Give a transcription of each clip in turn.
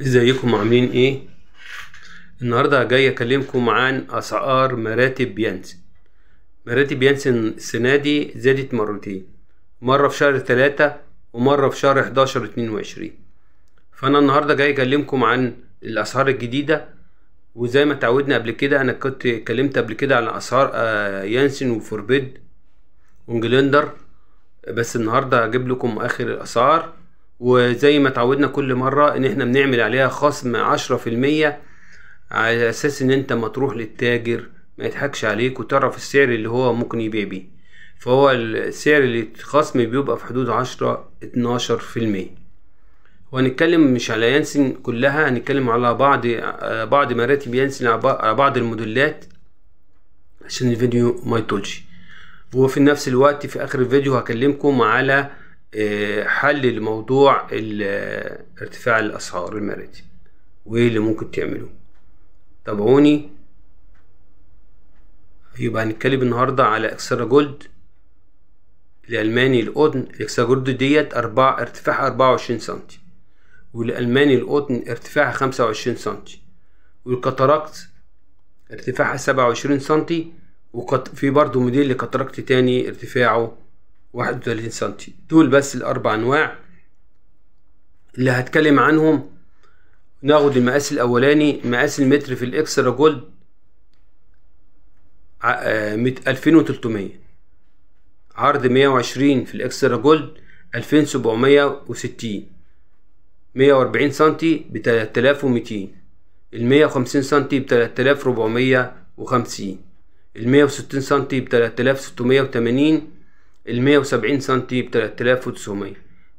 ازيكم عاملين ايه النهارده جاي اكلمكم عن اسعار مراتب يانسن مراتب يانسن السنه دي زادت مرتين مره في شهر تلاتة ومره في شهر 11 اتنين وعشرين فانا النهارده جاي اكلمكم عن الاسعار الجديده وزي ما اتعودنا قبل كده انا كنت اتكلمت قبل كده عن اسعار آه، يانسن وفوربيد وانجلندر بس النهارده هجيب لكم اخر الاسعار وزي ما اتعودنا كل مرة ان احنا بنعمل عليها خصم عشرة في المية على اساس ان انت ما تروح للتاجر ما يضحكش عليك وتعرف السعر اللي هو ممكن يبيع بيه فهو السعر اللي الخصم بيبقى في حدود عشرة اتناشر في المية وهنتكلم مش على يانسن كلها هنتكلم على بعض آه، بعض مراتب يانسن على بعض الموديلات عشان الفيديو ما يطولش وفي نفس الوقت في اخر الفيديو هكلمكم على حل لموضوع ارتفاع الاسعار المرتي وايه اللي ممكن تعملوه تابعوني يبقى هنتكلم النهارده على اكسترا جولد الالماني القطن إكسرا جولد ديت اربعة ارتفاعها اربعة وعشرين سنتي والالماني القطن ارتفاعها خمسة وعشرين سنتي والكاتاراكت ارتفاعها سبعة وعشرين سنتي وفي برضه موديل لكاتاراكت تاني ارتفاعه واحد 31 سنتي دول بس الاربع انواع اللي هتكلم عنهم ناخد المقاس الاولاني مقاس المتر في الاكسترا جولد آه، ألفين وتلتمية عرض مية وعشرين في الإكسترا جولد ألفين سبعمية وستين مية وأربعين سنتي بتلات آلاف ومتين المية وخمسين سنتي بتلات آلاف ربعمية وخمسين المية وستين سنتي بتلات آلاف ستمية وتمانين ال 170 سم ب 3900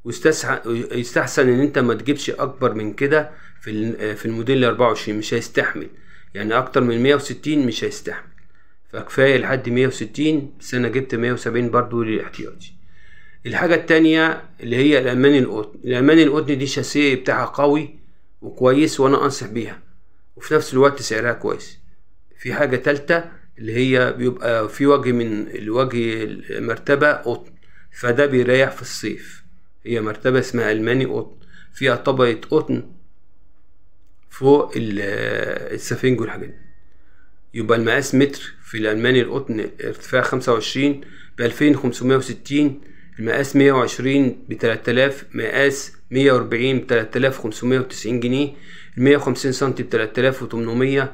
ويستحسن ان انت ما تجيبش اكبر من كده في في الموديل 24 مش هيستحمل يعني اكتر من 160 مش هيستحمل فكفايه لحد 160 بس انا جبت 170 برضو للاحتياطي الحاجه التانية اللي هي الالماني القطن الالماني القطن دي شاسيه بتاعها قوي وكويس وانا انصح بيها وفي نفس الوقت سعرها كويس في حاجه تالتة اللي هي بيبقى في وجه من الوجه مرتبة قطن فده بيريح في الصيف هي مرتبة اسمها ألماني قطن فيها طبقة قطن فوق السفنج والحاجات دي يبقى المقاس متر في الألماني القطن ارتفاع خمسة وعشرين بألفين خمسمية وستين المقاس مية وعشرين بتلات آلاف مقاس مية وأربعين بتلات آلاف خمسمية وتسعين جنيه المية وخمسين سنتي بتلات آلاف وتمنمية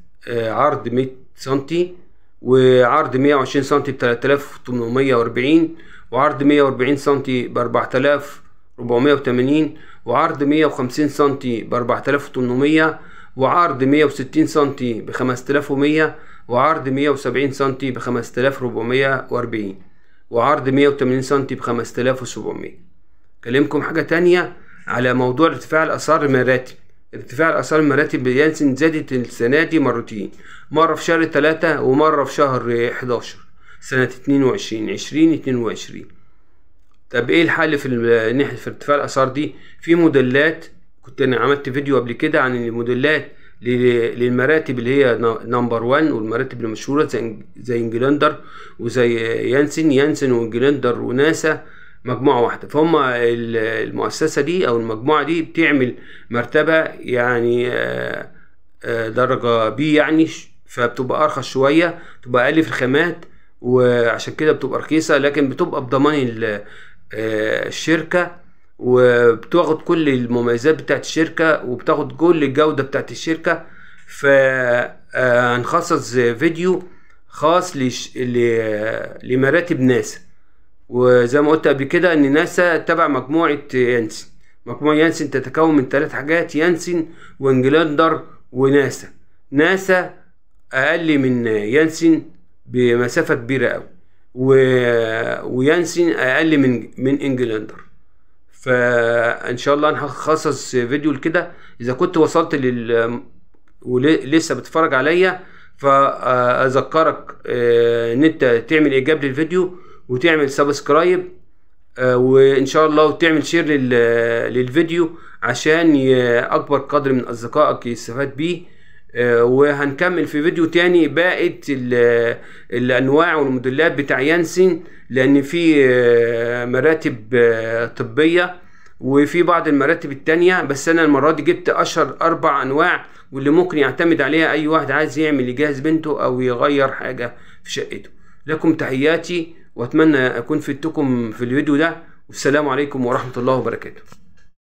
آه، عرض 100 سم وعرض 120 سم ب 3840 وعرض 140 سم ب 4480 وعرض 150 سم ب 4800 وعرض 160 سم ب 5100 وعرض 170 سم ب 5440 وعرض 180 سم ب 5700 كلمكم حاجة تانية على موضوع ارتفاع الأسعار المراتب ارتفاع الأسعار المراتب بيانسن زادت السنة دي مرتين مرة في شهر تلاتة ومرة في شهر حداشر سنة اتنين وعشرين عشرين اتنين وعشرين طب ايه الحل في ناحية في ارتفاع الأسعار دي في موديلات كنت انا عملت فيديو قبل كده عن الموديلات للمراتب اللي هي نمبر 1 والمراتب المشهوره زي زي انجلندر وزي يانسن يانسن وانجلندر وناسا مجموعه واحده فهم المؤسسه دي او المجموعه دي بتعمل مرتبه يعني آه، آه، درجه بي يعني فبتبقى ارخص شويه تبقى اقل في الخامات وعشان كده بتبقى رخيصه لكن بتبقى بضمان آه، الشركه وبتاخد كل المميزات بتاعت الشركه وبتاخد كل الجوده بتاعت الشركه فهنخصص فيديو خاص لمراتب ناسا وزي ما قلت قبل كده ان ناسا تبع مجموعه يانسن مجموعه يانسن تتكون من ثلاث حاجات يانسن وانجلاندر وناسا ناسا اقل من يانسن بمسافه كبيره قوي و... ويانسن اقل من من انجلاندر فان شاء الله انا هخصص فيديو لكده اذا كنت وصلت لل ولسه بتتفرج عليا فاذكرك آه، ان انت تعمل ايجاب للفيديو وتعمل سبسكرايب آه، وان شاء الله وتعمل شير للفيديو عشان اكبر قدر من اصدقائك يستفاد بيه آه، وهنكمل في فيديو تاني باقة الانواع والموديلات بتاع يانسن لان في آه، مراتب طبية وفي بعض المراتب التانية بس انا المرة دي جبت اشهر اربع انواع واللي ممكن يعتمد عليها اي واحد عايز يعمل يجهز بنته او يغير حاجة في شقته لكم تحياتي واتمنى اكون فدتكم في الفيديو ده والسلام عليكم ورحمه الله وبركاته